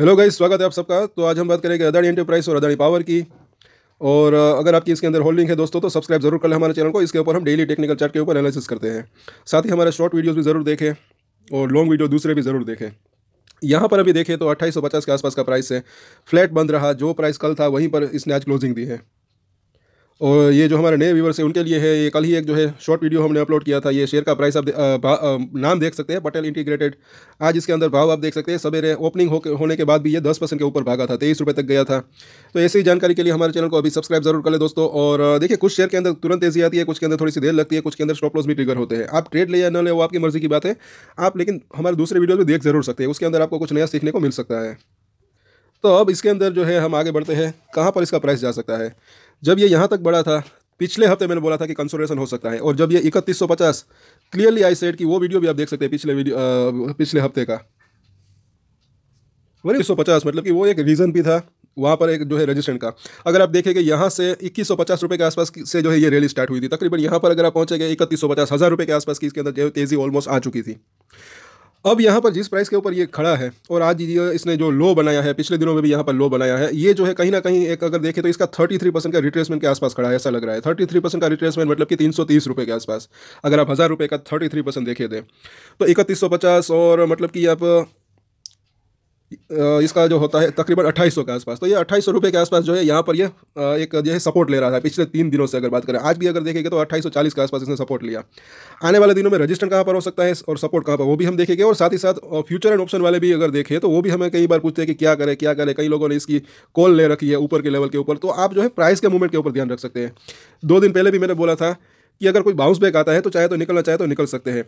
hello guys स्वागत है आप सबका तो आज हम बात करेंगे अदानी एंटरप्राइज और अदानी पावर की और अगर आपकी इसके अंदर होल्डिंग है दोस्तों तो सब्सक्राइब जरूर कर लें हमारे चैनल को इसके ऊपर हम डेली टेक्निकल चार्ट के ऊपर एनालिसिस करते हैं साथ ही हमारे शॉर्ट वीडियोज़ भी ज़रूर देखें और लॉन्ग वीडियो दूसरे भी ज़रूर देखें यहाँ पर अभी देखें तो अट्ठाईस के आसपास का प्राइस है फ्लैट बंद रहा जो प्राइस कल था वहीं पर इसने आज क्लोजिंग दी है और ये जो हमारे नए व्यूवर्स हैं उनके लिए है ये कल ही एक जो है शॉर्ट वीडियो हमने अपलोड किया था ये शेयर का प्राइस आप दे, आ, आ, नाम देख सकते हैं पटेल इंटीग्रेटेड आज इसके अंदर भाव आप देख सकते हैं सवेरे ओपनिंग हो होने के बाद भी ये दस परसेंट के ऊपर भागा था तेईस रुपये तक गया था तो ऐसी जानकारी के लिए हमारे चैनल को अभी सब्सक्राइब जरूर कर लें दोस्तों और देखिए कुछ शेयर के अंदर तुरंत तेजी आती है कुछ के अंदर थोड़ी सी देर लगती है कुछ के अंदर स्टॉप लॉस भी ट्रिगर होते हैं आप ट्रेड ले या न ले वो आपकी मर्जी की बात है आप लेकिन हमारे दूसरे वीडियो भी देख जरूर सकते हैं उसके अंदर आपको कुछ नया सीखने को मिल सकता है तो अब इसके अंदर जो है हम आगे बढ़ते हैं कहाँ पर इसका प्राइस जा सकता है जब ये यहाँ तक बढ़ा था पिछले हफ्ते मैंने बोला था कि कंसोलेशन हो सकता है और जब ये इकतीस सौ पचास क्लियरली आई सेट की वो वीडियो भी आप देख सकते हैं पिछले वीडियो आ, पिछले हफ्ते का वही सौ पचास मतलब कि वो एक रीज़न भी था वहाँ पर एक जो है रजिस्टेंट का अगर आप देखेंगे यहाँ से इक्कीस सौ पचास रुपये के आसपास से जो है ये रैली स्टार्ट हुई थी तकरीबन यहाँ पर अगर आप पहुँचेंगे इकतीस सौ पचास हज़ार रुपये के आसपास की इसके अंदर जो तेज़ी ऑलमोस्ट आ चुकी थी अब यहाँ पर जिस प्राइस के ऊपर ये खड़ा है और आज ये इसने जो लो बनाया है पिछले दिनों में भी यहाँ पर लो बनाया है ये जो है कहीं ना कहीं एक अगर देखें तो इसका 33 परसेंट का रिट्रेसमेंट के आसपास खड़ा है ऐसा लग रहा है 33 परसेंट का रिट्रेसमेंट मतलब कि तीन सौ के आसपास अगर आप हज़ार रुपये का थर्टी थ्री परसेंट दें तो इकतीस और मतलब कि आप इसका जो होता है तकरीबन अट्ठाईस के आसपास तो ये अट्ठाईस सौ के आसपास जो है यहाँ पर ये एक जो है सपोर्ट ले रहा था पिछले तीन दिनों से अगर बात करें आज भी अगर देखेंगे तो अट्ठाईस के आसपास इसने सपोर्ट लिया आने वाले दिनों में रजिस्टर कहाँ पर हो सकता है और सपोर्ट कहाँ पर वो भी हम देखेंगे और साथ ही साथ फ्यूचर एंड ऑप्शन वाले भी अगर देखें तो वो भी हमें कई बार पूछते हैं कि क्या करें क्या करें कई लोगों ने इसकी कॉल ले रखी है ऊपर के लेवल के ऊपर तो आप जो है प्राइस के मूवमेंट के ऊपर ध्यान रख सकते हैं दो दिन पहले भी मैंने बोला था कि अगर कोई बाउंस बैक आता है तो चाहे तो निकलना चाहे तो निकल सकते हैं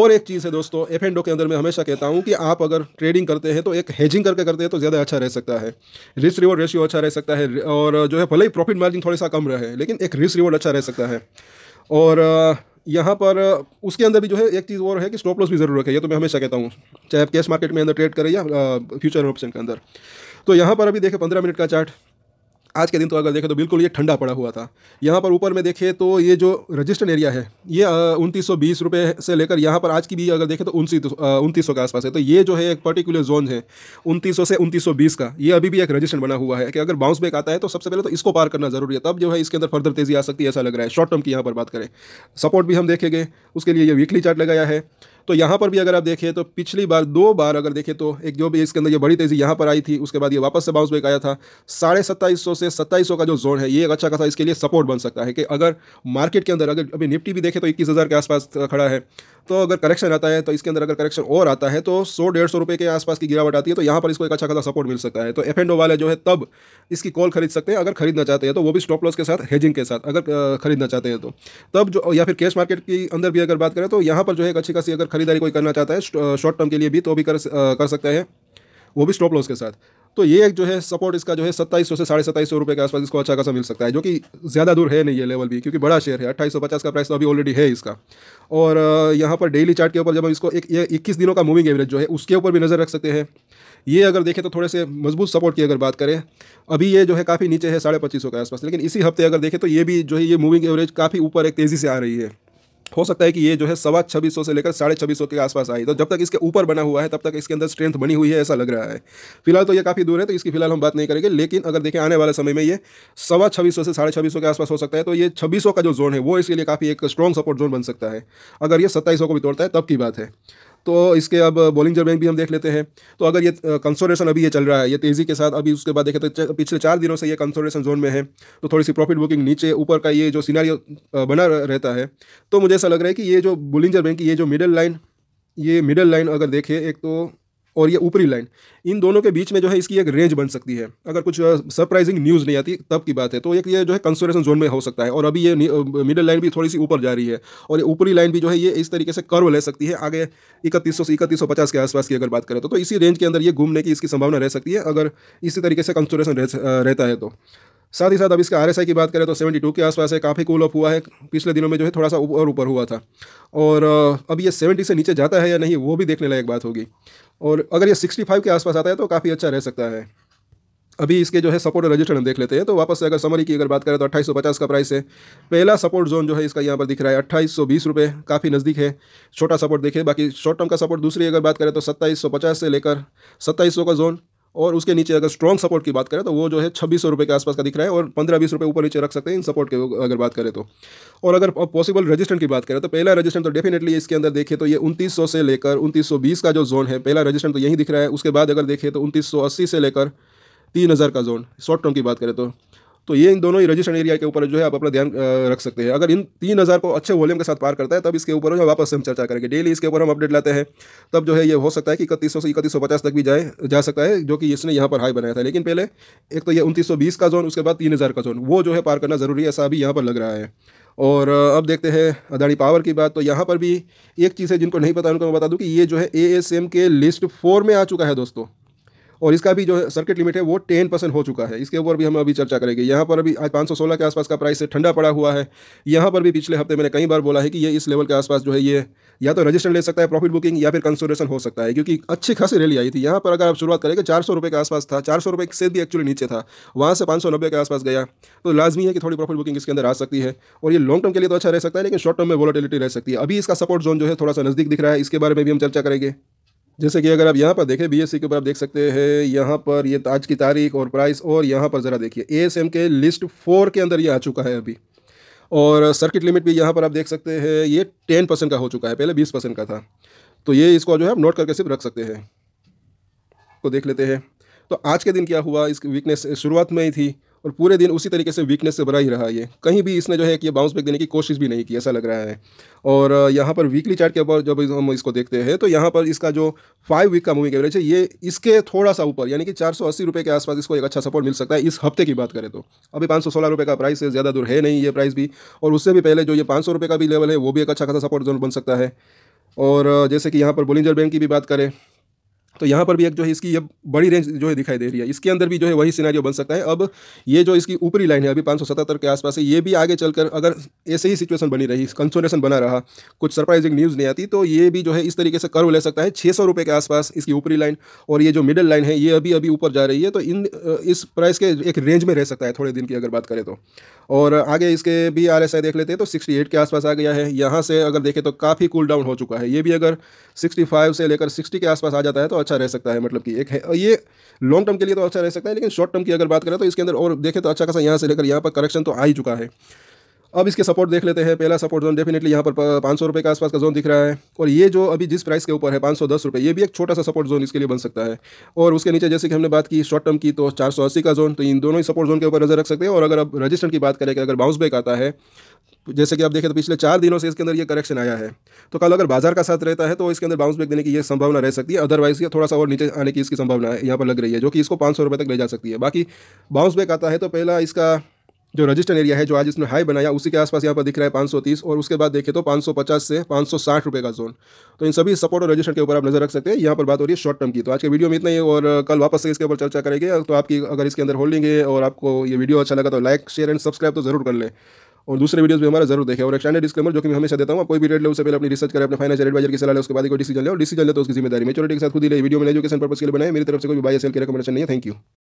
और एक चीज़ है दोस्तों एफ एंड के अंदर मैं हमेशा कहता हूँ कि आप अगर ट्रेडिंग करते हैं तो एक हेजिंग करके करते हैं तो ज़्यादा अच्छा रह सकता है रिस्क रिवॉर्ड रेशियो अच्छा रह सकता है और जो है भले ही प्रॉफिट मार्जिन थोड़ा सा कम रहे लेकिन एक रिस्क रिवॉर्ड अच्छा रह सकता है और यहाँ पर उसके अंदर भी जो है एक चीज़ और है कि स्टॉप लॉस भी ज़रूर रखें ये तो मैं हमेशा कहता हूँ चाहे आप कैश मार्केट में अंदर ट्रेड करें या फ्यूचर ऑप्शन के अंदर तो यहाँ पर अभी देखें पंद्रह मिनट का चार्ट आज के दिन तो अगर देखें तो बिल्कुल ये ठंडा पड़ा हुआ था यहाँ पर ऊपर में देखें तो ये जो रजिस्टर्ड एरिया है ये उनतीस सौ से लेकर यहाँ पर आज की भी अगर देखें तो उनतीस उनतीस के आसपास है तो ये जो है एक पर्टिकुलर जोन है उनतीस से उनतीस का ये अभी भी एक रजिस्टर बना हुआ है कि अगर बाउंस बैक आता है तो सबसे पहले तो इसको पार करना जरूरी है तब जो है इसके अंदर फर्दर तेज़ी आ सकती है ऐसा लग रहा है शॉर्ट टर्म की यहाँ पर बात करें सपोर्ट भी हम देखेंगे उसके लिए ये वीकली चार्ट लगाया है तो यहाँ पर भी अगर आप देखें तो पिछली बार दो बार अगर देखें तो एक जो भी इसके अंदर ये बड़ी तेज़ी यहाँ पर आई थी उसके बाद ये वापस से बाउंस बैक आया था साढ़े सत्ताईस सौ से सत्ताईस सौ का जो जोन है ये एक अच्छा खासा इसके लिए सपोर्ट बन सकता है कि अगर मार्केट के अंदर अगर अभी निफ्टी भी देखें तो इक्कीस हज़ार के आसपास खड़ा है तो अगर करेक्शन आता है तो इसके अंदर अगर करेक्शन और आता है तो सौ डेढ़ सौ रुपये के आसपास की गिरावट आती है तो यहाँ पर इसको एक अच्छा खासा सपोर्ट मिल सकता है तो एफ वाले जो है तब इसकी कॉल खरीद सकते हैं अगर खरीदना चाहते हैं तो वो भी स्टॉप लॉस के साथ हेजिंग के साथ अगर खरीदना चाहते हैं तो तब जो या फिर कैश मार्केट के अंदर भी अगर बात करें तो यहाँ पर जो है एक अच्छी खासी अगर खरीदारी कोई करना चाहता है शॉर्ट टर्म के लिए भी तो भी कर, सकते हैं वो भी स्टॉप लॉस के साथ तो ये जो है सपोर्ट इसका जो है सत्ताईस से साढ़े सत्ताईस सौ के आसपास इसको अच्छा खासा मिल सकता है जो कि ज़्यादा दूर है नहीं ये लेवल भी क्योंकि बड़ा शेयर है अट्ठाईस का प्राइस तो अभी ऑलरेडी है इसका और यहाँ पर डेली चार्ट के ऊपर जब हम इसको एक इक्कीस दिनों का मूविंग एवरेज जो है उसके ऊपर भी नज़र रख सकते हैं ये अगर देखें तो थोड़े से मजबूत सपोर्ट की अगर बात करें अभी ये जो है काफ़ी नीचे है साढ़े पच्चीस के आसपास लेकिन इसी हफ्ते अगर देखें तो ये भी जो है ये मूविंग एवरेज काफ़ी ऊपर एक तेज़ी से आ रही है हो सकता है कि ये जो है सवा छब्बीस सौ से लेकर साढ़े छब्बीस सौ के आसपास आई तो जब तक इसके ऊपर बना हुआ है तब तक इसके अंदर स्ट्रेंथ बनी हुई है ऐसा लग रहा है फिलहाल तो ये काफ़ी दूर है तो इसकी फिलहाल हम बात नहीं करेंगे लेकिन अगर देखें आने वाले समय में ये सवा छब्बीस से साढ़े छब्बीस के आसपास हो सकता है तो ये छब्बीस का जो जोन है वो इसके लिए काफ़ी एक स्ट्रॉन्ग सपोर्ट जोन बन सकता है अगर ये सत्ताईस को भी तोड़ता है तब की बात है तो इसके अब बॉलिंग बैंक भी हम देख लेते हैं तो अगर ये कंसोलेशन अभी ये चल रहा है ये तेज़ी के साथ अभी उसके बाद देखें तो पिछले चार दिनों से ये कंसोलेशन जोन में है तो थोड़ी सी प्रॉफिट बुकिंग नीचे ऊपर का ये जो सीनारी बना रहता है तो मुझे ऐसा लग रहा है कि ये जो बुलिंजर बैंक की ये जो मिडल लाइन ये मिडल लाइन अगर देखें एक तो और ये ऊपरी लाइन इन दोनों के बीच में जो है इसकी एक रेंज बन सकती है अगर कुछ सरप्राइजिंग न्यूज़ नहीं आती तब की बात है तो एक ये जो है कंसोरेशन जोन में हो सकता है और अभी ये मिडिल लाइन भी थोड़ी सी ऊपर जा रही है और ये ऊपरी लाइन भी जो है ये इस तरीके से कर्व ले सकती है आगे इकतीस से इकतीस के आसपास की अगर बात करें तो, तो इसी रेंज के अंदर ये घूमने की इसकी संभावना रह सकती है अगर इसी तरीके से कंसोरेशन रहता है तो साथ ही साथ अब इसका आर की बात करें तो 72 के आसपास है काफ़ी कूल ऑफ हुआ है पिछले दिनों में जो है थोड़ा सा ऊपर ऊपर हुआ था और अब ये 70 से नीचे जाता है या नहीं वो भी देखने लायक बात होगी और अगर ये 65 के आसपास आता है तो काफ़ी अच्छा रह सकता है अभी इसके जो है सपोर्ट रजिस्टर हम देख लेते हैं तो वापस से अगर समरी की अगर बात करें तो अट्ठाईस का प्राइस है पहला सपोर्ट जोन जो है इसका यहाँ पर दिख रहा है अट्ठाईस रुपये काफ़ी नज़दीक है छोटा सपोर्ट देखे बाकी शॉर्ट टर्म का सपोर्ट दूसरी अगर बात करें तो सत्ताईस से लेकर सत्ताईस का जोन और उसके नीचे अगर स्ट्रॉन्ग सपोर्ट की बात करें तो वो जो है छब्बीस सौ के आसपास का दिख रहा है और पंद्रह बीस रुपये ऊपर नीचे रख सकते हैं इन सपोर्ट के अगर बात करें तो और अगर पॉसिबल रजिस्टेंट की बात करें तो पहला रजिस्टेंट तो डेफिनेटली इसके अंदर देखें तो ये उनतीस से लेकर उनतीस का जो जोन है पहला रजिस्टेंट तो यही दिख रहा है उसके बाद अगर देखें तो उनतीस से लेकर तीन हज़ार का जोन शॉर्ट टर्म की बात करें तो तो ये इन दोनों ही रजिस्टर्ड एरिया के ऊपर जो है आप अपना ध्यान रख सकते हैं अगर इन तीन हज़ार को अच्छे वॉल्यूम के साथ पार करता है तब इसके ऊपर जो है वापस हम चर्चा करेंगे डेली इसके ऊपर हम अपडेट लाते हैं तब जो है ये हो सकता है कि इकतीस से इकतीस तक भी जाए जा सकता है जो कि इसने यहाँ पर हाई बनाया था लेकिन पहले एक तो ये उनतीस का जोन उसके बाद तीन का जोन वो जो है पार करना ज़रूरी है ऐसा अभी यहाँ पर लग रहा है और अब देखते हैं अदानी पावर की बात तो यहाँ पर भी एक चीज़ है जिनको नहीं पता उनको मैं बता दूँ कि ये जो है ए के लिस्ट फोर में आ चुका है दोस्तों और इसका भी जो सर्किट लिमिट है वो टेन परसेंट हो चुका है इसके ऊपर भी हम अभी चर्चा करेंगे यहाँ पर अभी आज पाँच सौ सोलह के आसपास का प्राइस ठंडा पड़ा हुआ है यहाँ पर भी पिछले हफ्ते मैंने कई बार बोला है कि ये इस लेवल के आसपास जो है ये या तो रजिस्टर ले सकता है प्रॉफिट बुकिंग या फिर कंसोलेशन हो सकता है क्योंकि अच्छी खासी रैली आई थी यहाँ पर अगर आप शुरुआत करेंगे चार सौ के आसपास था चार सौ रुपये से भी एक्चुअली नीचे था वहाँ से पाँच सौ नब्बे के आसपास गया तो लाजमी है कि थोड़ी प्रॉफिट बुकिंग इसके अंदर आ सकती है और ये लॉन्ग टर्म के लिए तो अच्छा रह सकता है लेकिन शॉर्ट टर्म में वॉलेटिलिटी रह सकती है अभी इसका सपोर्ट जोन जो है थोड़ा सा नज़दीक दिख रहा है इसके बारे में भी हम चर्चा करेंगे जैसे कि अगर आप यहाँ पर देखें बीएससी के ऊपर आप देख सकते हैं यहाँ पर ये आज की तारीख और प्राइस और यहाँ पर ज़रा देखिए एएसएम के लिस्ट फोर के अंदर ये आ चुका है अभी और सर्किट लिमिट भी यहाँ पर आप देख सकते हैं ये टेन परसेंट का हो चुका है पहले बीस परसेंट का था तो ये इसको जो है आप नोट करके सिर्फ रख सकते हैं को तो देख लेते हैं तो आज के दिन क्या हुआ इस वीकनेस शुरुआत में ही थी और पूरे दिन उसी तरीके से वीकनेस से भरा ही रहा ये कहीं भी इसने जो है कि बाउंस बैक देने की कोशिश भी नहीं की ऐसा लग रहा है और यहाँ पर वीकली चार्ट के ऊपर जब हम इसको देखते हैं तो यहाँ पर इसका जो फाइव वीक का मूविंग एवरेज है ये इसके थोड़ा सा ऊपर यानी कि चार रुपये के आसपास इसको एक अच्छा सपोर्ट मिल सकता है इस हफ्ते की बात करें तो अभी पाँच रुपये का प्राइस है ज़्यादा दूर है नहीं ये प्राइस भी और उससे भी पहले जो ये पाँच रुपये का भी लेवल है वो भी एक अच्छा खासा सपोर्ट जोन बन सकता है और जैसे कि यहाँ पर बोलिंजर बैंक की भी बात करें तो यहाँ पर भी एक जो है इसकी ये बड़ी रेंज जो है दिखाई दे रही है इसके अंदर भी जो है वही सिनेरियो बन सकता है अब ये जो इसकी ऊपरी लाइन है अभी पाँच के आसपास है ये भी आगे चलकर अगर ऐसे ही सिचुएशन बनी रही कंसोलेशन बना रहा कुछ सरप्राइजिंग न्यूज़ नहीं आती तो ये भी जो है इस तरीके से कर्व ले सकता है छः सौ के आसपास इसकी ऊपरी लाइन और ये जो मिडिल लाइन है ये अभी अभी ऊपर जा रही है तो इन इस प्राइस के एक रेंज में रह सकता है थोड़े दिन की अगर बात करें तो और आगे इसके भी आर देख लेते हैं तो सिक्सटी के आसपास आ गया है यहाँ से अगर देखें तो काफ़ी कूल डाउन हो चुका है ये भी अगर सिक्सटी से लेकर सिक्सटी के आसपास आ जाता है तो अच्छा रह सकता है मतलब कि एक है ये लॉन्ग टर्म के लिए तो अच्छा रह सकता है लेकिन शॉर्ट टर्म की अगर बात करें तो इसके अंदर और देखें तो अच्छा खासा यहाँ से लेकर यहाँ पर करेक्शन तो आ ही चुका है अब इसके सपोर्ट देख लेते हैं पहला सपोर्ट जोन डेफिनेटली यहाँ पर पाँच सौ के आसपास का जोन दिख रहा है और ये जो अभी जिस प्राइस के ऊपर है पाँच सौ दस रुपये ये भी एक छोटा सा सपोर्ट जोन इसके लिए बन सकता है और उसके नीचे जैसे कि हमने बात की शॉर्ट टर्म की तो चार सौ अस्सी का जोन तो इन दोनों ही सपोर्ट जोन के ऊपर नजर रख सकते हैं और अगर अब रजिस्टर की बात करें कि अगर बाउंस बैक आता है जैसे कि आप देखें तो पिछले चार दिनों से इसके अंदर ये करेक्शन आया है तो कल अगर बाजार का साथ रहता है तो इसके अंदर बाउंस बैक देने की ये संभावना रह सकती है अदरवाइज ये थोड़ा सा और नीचे आने की इसकी संभावना है यहाँ पर लग रही है जो कि इसको पाँच सौ तक ले जा सकती है बाकी बाउंस बैक आता है तो पहला इसका जो रजिस्टर एरिया है जो आज इसने हाई बनाया उसी के आसपास यहाँ पर दिख रहा है पाँच और उसके बाद देखें तो पाँच से पाँच रुपए का जोन तो इन सभी सपोर्ट और रजिस्टर के ऊपर आप नजर रख सकते हैं यहाँ पर बात हो रही है शॉर्ट टर्म की तो आज के वीडियो में इतना ही और कल वापस से इसके ऊपर चर्चा करेंगे तो आपकी अगर इसके अंदर होल्डिंग है और आपको ये वीडियो अच्छा लगा तो लाइक शेयर एंड सब्सक्राइब तो जरूर कर लें और दूसरे वीडियोस भी हमारा जरूर देखें और एक डिस्क्लेमर जो कि मैं हमेशा देता हूँ कोई भी रेट लो उससे पहले अपनी रिसर्च करें अपने फाइनेंशियल एडवाइजर की सलाह ले उसके बाद कोई डिसीजन ले और डिसीजन ले तो उसकी जिम्मेदारी मेचोरिटी के साथ खुद ही ले वीडियो में एजुकेशन पर्पस के लिए बनाए मेरी तरफ से कोई बाय सेल की रिकमेंडेशन नहीं है थैंक यू